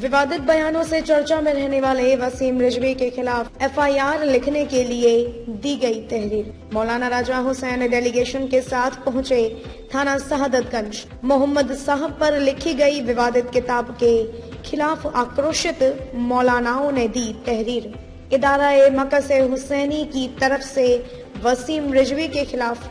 विवादित बयानों से चर्चा में रहने वाले वसीम रिजवी के खिलाफ एफआईआर लिखने के लिए दी गई तहरीर मौलाना राजा हुसैन डेलीगेशन के साथ पहुंचे थाना शहादतगंज मोहम्मद साहब पर लिखी गई विवादित किताब के खिलाफ आक्रोशित मौलानाओं ने दी तहरीर इदारा मकस हुसैनी की तरफ से वसीम रिजवी के खिलाफ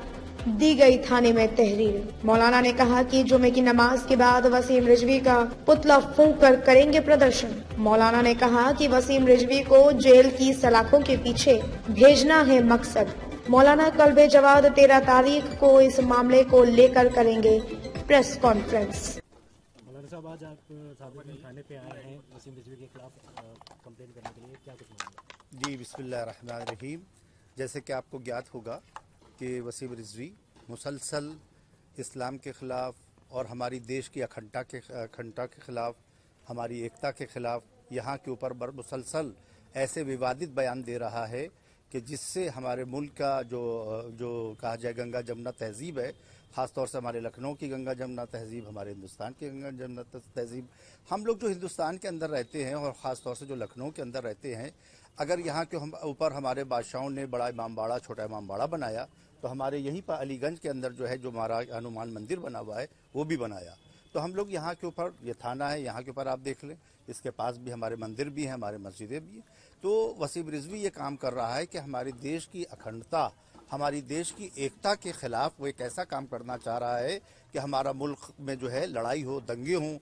दी गई थाने में तहरीर मौलाना ने कहा कि जुमे की नमाज के बाद वसीम रिजवी का पुतला फूंक कर करेंगे प्रदर्शन मौलाना ने कहा कि वसीम रिजवी को जेल की सलाखों के पीछे भेजना है मकसद मौलाना बे जवाब तेरह तारीख को इस मामले को लेकर करेंगे प्रेस कॉन्फ्रेंस आज आप थाने पे आए हैं वसीम रिजवी के खिलाफ करने के लिए क्या कुछ जी बिस्मिल्लाह रहमान रहीम जैसे कि आपको ज्ञात होगा कि वसीम रिजवी मुसलसल इस्लाम के ख़िलाफ़ और हमारी देश की अखंडता के अखंडता के ख़िलाफ़ हमारी एकता के ख़िलाफ़ यहाँ के ऊपर बर मुसलसल ऐसे विवादित बयान दे रहा है कि जिससे हमारे मुल्क का जो जो कहा जाए गंगा जमुना तहजीब है ख़ासतौर से हमारे लखनऊ की गंगा जमुना तहजीब हमारे हिंदुस्तान की गंगा जमुना तहजीब हम लोग जो हिंदुस्तान के अंदर रहते हैं और ख़ासतौर से जो लखनऊ के अंदर रहते हैं अगर यहाँ के हम ऊपर हमारे बादशाहों ने बड़ा इमामबाड़ा छोटा इमामबाड़ा बनाया तो हमारे यहीं पर अलीगंज के अंदर जो है जो महाराज हनुमान मंदिर बना हुआ है वो भी बनाया तो हम लोग यहाँ के ऊपर ये थाना है यहाँ के ऊपर आप देख लें इसके पास भी हमारे मंदिर भी हैं हमारे मस्जिदें भी हैं तो वसीम रिजवी ये काम कर रहा है कि हमारे देश की अखंडता हमारी देश की एकता के खिलाफ वो एक ऐसा काम करना चाह रहा है कि हमारा मुल्क में जो है लड़ाई हो दंगे हों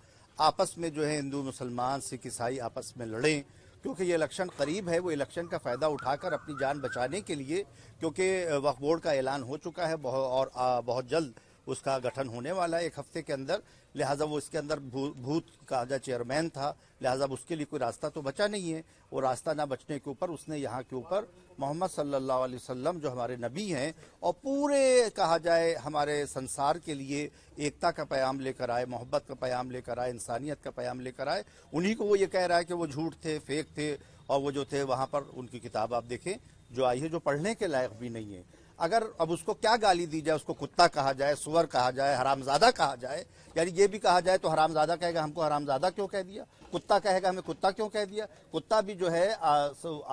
आपस में जो है हिंदू मुसलमान सिख ईसाई आपस में लड़ें क्योंकि ये इलेक्शन करीब है वो इलेक्शन का फ़ायदा उठाकर अपनी जान बचाने के लिए क्योंकि वक्फ बोर्ड का ऐलान हो चुका है और बहुत जल्द उसका गठन होने वाला है एक हफ्ते के अंदर लिहाजा वो इसके अंदर भूत का चेयरमैन था लिहाजा उसके लिए कोई रास्ता तो बचा नहीं है वो रास्ता ना बचने के ऊपर उसने यहाँ के ऊपर मोहम्मद सल्लल्लाहु अलैहि वसल्लम जो हमारे नबी हैं और पूरे कहा जाए हमारे संसार के लिए एकता का प्याम लेकर आए मोहब्बत का प्याम लेकर आए इंसानियत का प्याम लेकर आए उन्हीं को वो ये कह रहा है कि वो झूठ थे फेक थे और वो जो थे वहाँ पर उनकी किताब आप देखें जो आई है जो पढ़ने के लायक भी नहीं है अगर अब उसको क्या गाली दी जाए उसको कुत्ता कहा जाए सुअर कहा जाए हरामजादा कहा जाए यानी ये भी कहा जाए तो हरामजादा कहेगा हमको हरामजादा क्यों कह दिया कुत्ता कहेगा हमें कुत्ता क्यों कह दिया कुत्ता भी जो है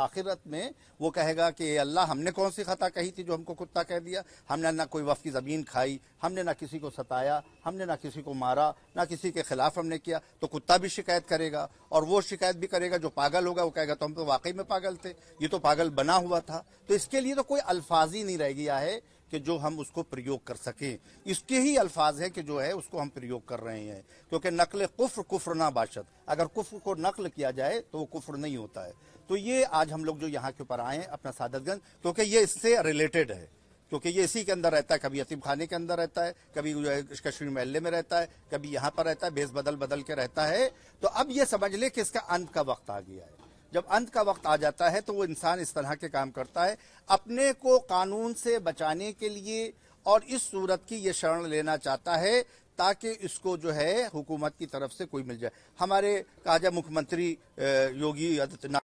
आखिरत में वो कहेगा कि अल्लाह हमने कौन सी खता कही थी जो हमको कुत्ता कह दिया हमने ना कोई वफ की ज़मीन खाई हमने ना किसी को सताया हमने ना किसी को मारा ना किसी के खिलाफ हमने किया तो कुत्ता भी शिकायत करेगा और वो शिकायत भी करेगा जो पागल होगा वो कहेगा तो हम तो वाकई में पागल थे ये तो पागल बना हुआ था तो इसके लिए तो कोई अल्फाज ही नहीं रहे गया है कि जो हम उसको प्रयोग कर सकें इसके ही अल्फाज है कि जो है उसको हम प्रयोग कर रहे हैं क्योंकि नकल कुफ्र कुफ्र ना बाशत अगर कुफ्र को नकल किया जाए तो वो कुफ्र नहीं होता है तो ये आज हम लोग जो यहाँ के ऊपर आए हैं अपना सादतगंज क्योंकि ये इससे रिलेटेड है क्योंकि ये इसी के अंदर रहता है कभी यतीम खाने के अंदर रहता है कभी कश्मीर महल्ले में रहता है कभी यहाँ पर रहता है भेस बदल बदल के रहता है तो अब ये समझ ले कि इसका अंत का वक्त आ गया है जब अंत का वक्त आ जाता है तो वो इंसान इस तरह के काम करता है अपने को कानून से बचाने के लिए और इस सूरत की ये शरण लेना चाहता है ताकि इसको जो है हुकूमत की तरफ से कोई मिल जाए हमारे काजा मुख्यमंत्री योगी आदित्यनाथ